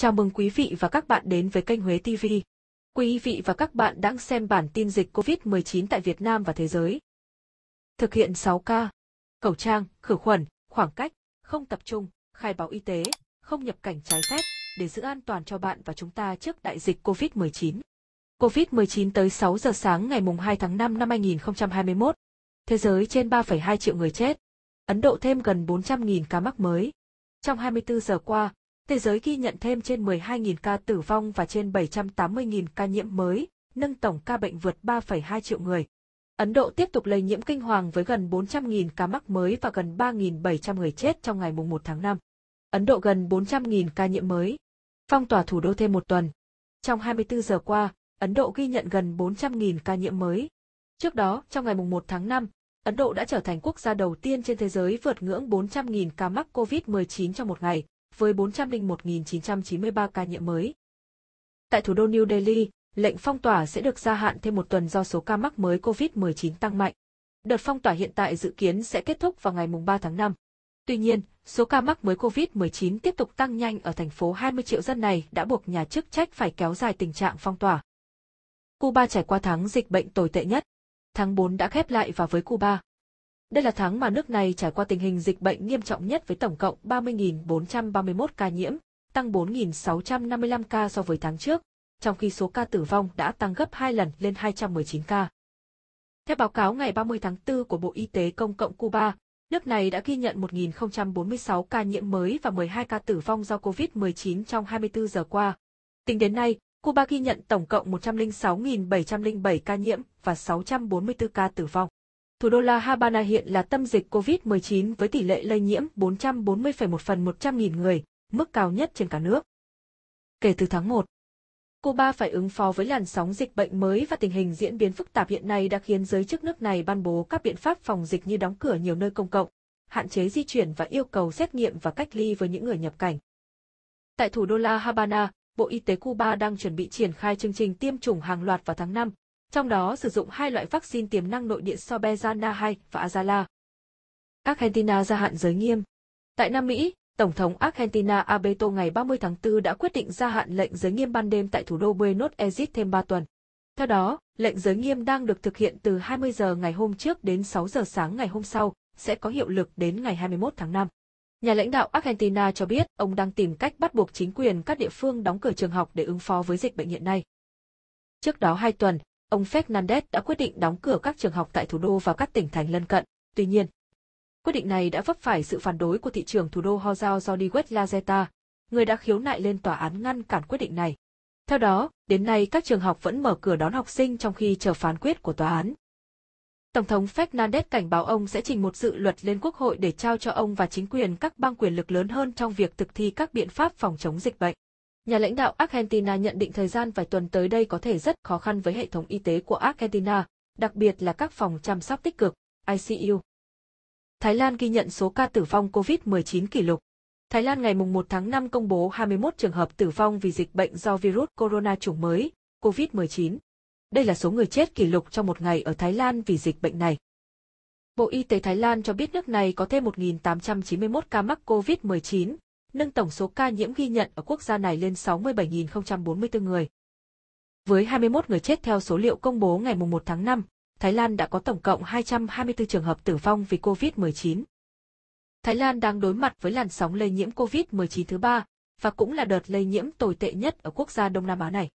Chào mừng quý vị và các bạn đến với kênh Huế TV. Quý vị và các bạn đang xem bản tin dịch COVID-19 tại Việt Nam và thế giới. Thực hiện 6K, khẩu trang, khử khuẩn, khoảng cách, không tập trung, khai báo y tế, không nhập cảnh trái phép để giữ an toàn cho bạn và chúng ta trước đại dịch COVID-19. COVID-19 tới 6 giờ sáng ngày 2 tháng 5 năm 2021. Thế giới trên 3,2 triệu người chết. Ấn Độ thêm gần 400.000 ca mắc mới. Trong 24 giờ qua, Thế giới ghi nhận thêm trên 12.000 ca tử vong và trên 780.000 ca nhiễm mới, nâng tổng ca bệnh vượt 3,2 triệu người. Ấn Độ tiếp tục lây nhiễm kinh hoàng với gần 400.000 ca mắc mới và gần 3.700 người chết trong ngày 1 tháng 5. Ấn Độ gần 400.000 ca nhiễm mới. Phong tỏa thủ đô thêm một tuần. Trong 24 giờ qua, Ấn Độ ghi nhận gần 400.000 ca nhiễm mới. Trước đó, trong ngày 1 tháng 5, Ấn Độ đã trở thành quốc gia đầu tiên trên thế giới vượt ngưỡng 400.000 ca mắc COVID-19 trong một ngày, với 401.993 ca nhiễm mới. Tại thủ đô New Delhi, lệnh phong tỏa sẽ được gia hạn thêm một tuần do số ca mắc mới COVID-19 tăng mạnh. Đợt phong tỏa hiện tại dự kiến sẽ kết thúc vào ngày 3 tháng 5. Tuy nhiên, số ca mắc mới COVID-19 tiếp tục tăng nhanh ở thành phố 20 triệu dân này đã buộc nhà chức trách phải kéo dài tình trạng phong tỏa. Cuba trải qua tháng dịch bệnh tồi tệ nhất. Tháng 4 đã khép lại và với Cuba, đây là tháng mà nước này trải qua tình hình dịch bệnh nghiêm trọng nhất với tổng cộng 30.431 ca nhiễm, tăng 4.655 ca so với tháng trước, trong khi số ca tử vong đã tăng gấp 2 lần lên 219 ca. Theo báo cáo ngày 30 tháng 4 của Bộ Y tế Công cộng Cuba, nước này đã ghi nhận 1.046 ca nhiễm mới và 12 ca tử vong do COVID-19 trong 24 giờ qua. Tính đến nay, Cuba ghi nhận tổng cộng 106.707 ca nhiễm và 644 ca tử vong. Thủ đô La Habana hiện là tâm dịch COVID-19 với tỷ lệ lây nhiễm 440,1 phần 100.000 người, mức cao nhất trên cả nước. Kể từ tháng 1, Cuba phải ứng phó với làn sóng dịch bệnh mới và tình hình diễn biến phức tạp hiện nay đã khiến giới chức nước này ban bố các biện pháp phòng dịch như đóng cửa nhiều nơi công cộng, hạn chế di chuyển và yêu cầu xét nghiệm và cách ly với những người nhập cảnh. Tại thủ đô La Habana, Bộ Y tế Cuba đang chuẩn bị triển khai chương trình tiêm chủng hàng loạt vào tháng 5, trong đó sử dụng hai loại vaccine tiềm năng nội địa Sobezana 2 và Azala. Argentina gia hạn giới nghiêm Tại Nam Mỹ, Tổng thống Argentina Alberto ngày 30 tháng 4 đã quyết định gia hạn lệnh giới nghiêm ban đêm tại thủ đô Buenos Aires thêm 3 tuần. Theo đó, lệnh giới nghiêm đang được thực hiện từ 20 giờ ngày hôm trước đến 6 giờ sáng ngày hôm sau, sẽ có hiệu lực đến ngày 21 tháng 5. Nhà lãnh đạo Argentina cho biết ông đang tìm cách bắt buộc chính quyền các địa phương đóng cửa trường học để ứng phó với dịch bệnh hiện nay. Trước đó hai tuần, ông Fernandez đã quyết định đóng cửa các trường học tại thủ đô và các tỉnh thành lân cận. Tuy nhiên, quyết định này đã vấp phải sự phản đối của thị trường thủ đô Hozao Joliwet Lazeta, người đã khiếu nại lên tòa án ngăn cản quyết định này. Theo đó, đến nay các trường học vẫn mở cửa đón học sinh trong khi chờ phán quyết của tòa án. Tổng thống Fernandez cảnh báo ông sẽ trình một dự luật lên quốc hội để trao cho ông và chính quyền các bang quyền lực lớn hơn trong việc thực thi các biện pháp phòng chống dịch bệnh. Nhà lãnh đạo Argentina nhận định thời gian vài tuần tới đây có thể rất khó khăn với hệ thống y tế của Argentina, đặc biệt là các phòng chăm sóc tích cực, ICU. Thái Lan ghi nhận số ca tử vong COVID-19 kỷ lục. Thái Lan ngày 1 tháng 5 công bố 21 trường hợp tử vong vì dịch bệnh do virus corona chủng mới, COVID-19. Đây là số người chết kỷ lục trong một ngày ở Thái Lan vì dịch bệnh này. Bộ Y tế Thái Lan cho biết nước này có thêm 1.891 ca mắc COVID-19, nâng tổng số ca nhiễm ghi nhận ở quốc gia này lên 67.044 người. Với 21 người chết theo số liệu công bố ngày 1 tháng 5, Thái Lan đã có tổng cộng 224 trường hợp tử vong vì COVID-19. Thái Lan đang đối mặt với làn sóng lây nhiễm COVID-19 thứ ba và cũng là đợt lây nhiễm tồi tệ nhất ở quốc gia Đông Nam Á này.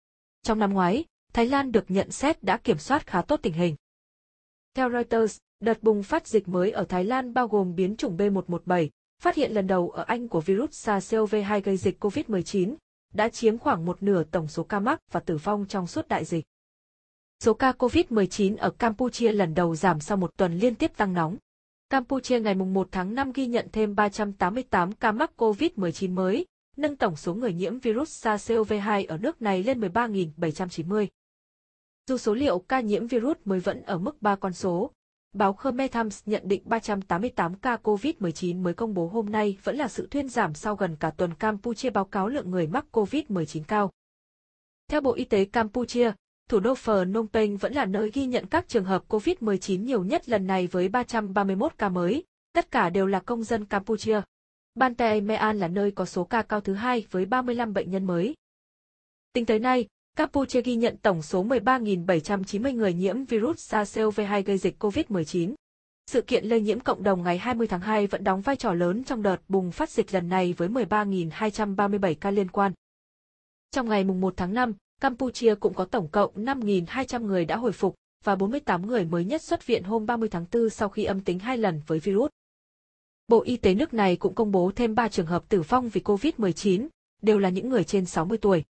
Trong năm ngoái, Thái Lan được nhận xét đã kiểm soát khá tốt tình hình. Theo Reuters, đợt bùng phát dịch mới ở Thái Lan bao gồm biến chủng B117, Phát hiện lần đầu ở Anh của virus SARS-CoV-2 gây dịch COVID-19 đã chiếm khoảng một nửa tổng số ca mắc và tử vong trong suốt đại dịch. Số ca COVID-19 ở Campuchia lần đầu giảm sau một tuần liên tiếp tăng nóng. Campuchia ngày 1 tháng 5 ghi nhận thêm 388 ca mắc COVID-19 mới, nâng tổng số người nhiễm virus SARS-CoV-2 ở nước này lên 13.790. Dù số liệu ca nhiễm virus mới vẫn ở mức 3 con số, Báo Khmer Times nhận định 388 ca COVID-19 mới công bố hôm nay vẫn là sự thuyên giảm sau gần cả tuần Campuchia báo cáo lượng người mắc COVID-19 cao. Theo Bộ Y tế Campuchia, thủ đô Phnom Penh vẫn là nơi ghi nhận các trường hợp COVID-19 nhiều nhất lần này với 331 ca mới, tất cả đều là công dân Campuchia. Ban Tây Mean là nơi có số ca cao thứ hai với 35 bệnh nhân mới. Tính tới nay, Campuchia ghi nhận tổng số 13.790 người nhiễm virus sars cov 2 gây dịch COVID-19. Sự kiện lây nhiễm cộng đồng ngày 20 tháng 2 vẫn đóng vai trò lớn trong đợt bùng phát dịch lần này với 13.237 ca liên quan. Trong ngày 1 tháng 5, Campuchia cũng có tổng cộng 5.200 người đã hồi phục và 48 người mới nhất xuất viện hôm 30 tháng 4 sau khi âm tính hai lần với virus. Bộ Y tế nước này cũng công bố thêm 3 trường hợp tử vong vì COVID-19, đều là những người trên 60 tuổi.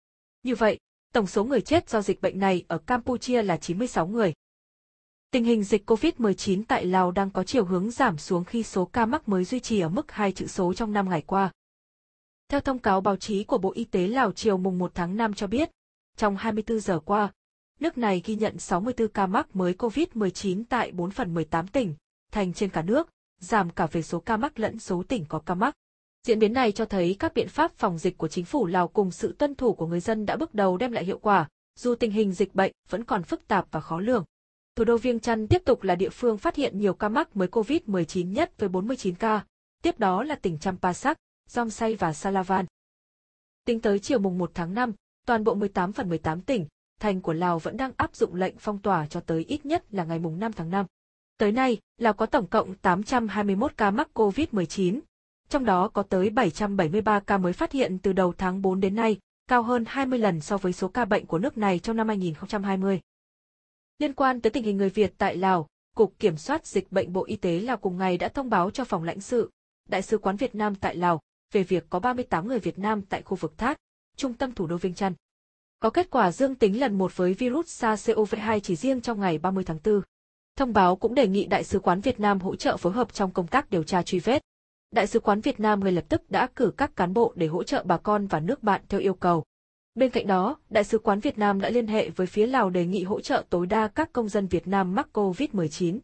Như vậy, Tổng số người chết do dịch bệnh này ở Campuchia là 96 người. Tình hình dịch COVID-19 tại Lào đang có chiều hướng giảm xuống khi số ca mắc mới duy trì ở mức hai chữ số trong 5 ngày qua. Theo thông cáo báo chí của Bộ Y tế Lào chiều mùng 1 tháng 5 cho biết, trong 24 giờ qua, nước này ghi nhận 64 ca mắc mới COVID-19 tại 4 phần 18 tỉnh, thành trên cả nước, giảm cả về số ca mắc lẫn số tỉnh có ca mắc. Diễn biến này cho thấy các biện pháp phòng dịch của chính phủ Lào cùng sự tuân thủ của người dân đã bước đầu đem lại hiệu quả, dù tình hình dịch bệnh vẫn còn phức tạp và khó lường. Thủ đô Viêng Chăn tiếp tục là địa phương phát hiện nhiều ca mắc mới COVID-19 nhất với 49 ca, tiếp đó là tỉnh Champasak, Say và Salavan. Tính tới chiều mùng 1 tháng 5, toàn bộ 18 phần 18 tỉnh, thành của Lào vẫn đang áp dụng lệnh phong tỏa cho tới ít nhất là ngày mùng 5 tháng 5. Tới nay, Lào có tổng cộng 821 ca mắc COVID-19, trong đó có tới 773 ca mới phát hiện từ đầu tháng 4 đến nay, cao hơn 20 lần so với số ca bệnh của nước này trong năm 2020. Liên quan tới tình hình người Việt tại Lào, Cục Kiểm soát Dịch bệnh Bộ Y tế Lào cùng ngày đã thông báo cho Phòng lãnh sự, Đại sứ quán Việt Nam tại Lào về việc có 38 người Việt Nam tại khu vực Thác, trung tâm thủ đô Vinh Chăn. Có kết quả dương tính lần một với virus SARS-CoV-2 chỉ riêng trong ngày 30 tháng 4. Thông báo cũng đề nghị Đại sứ quán Việt Nam hỗ trợ phối hợp trong công tác điều tra truy vết, Đại sứ quán Việt Nam ngay lập tức đã cử các cán bộ để hỗ trợ bà con và nước bạn theo yêu cầu. Bên cạnh đó, Đại sứ quán Việt Nam đã liên hệ với phía Lào đề nghị hỗ trợ tối đa các công dân Việt Nam mắc COVID-19.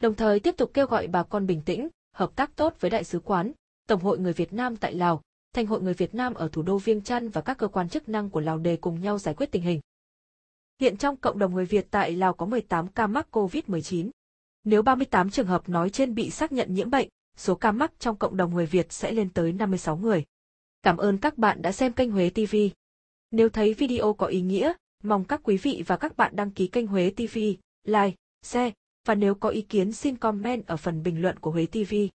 Đồng thời tiếp tục kêu gọi bà con bình tĩnh, hợp tác tốt với Đại sứ quán, Tổng hội người Việt Nam tại Lào, Thành hội người Việt Nam ở thủ đô Viêng Chăn và các cơ quan chức năng của Lào để cùng nhau giải quyết tình hình. Hiện trong cộng đồng người Việt tại Lào có 18 ca mắc COVID-19. Nếu 38 trường hợp nói trên bị xác nhận nhiễm bệnh, số ca mắc trong cộng đồng người Việt sẽ lên tới 56 người. Cảm ơn các bạn đã xem kênh Huế TV. Nếu thấy video có ý nghĩa, mong các quý vị và các bạn đăng ký kênh Huế TV, like, share và nếu có ý kiến xin comment ở phần bình luận của Huế TV.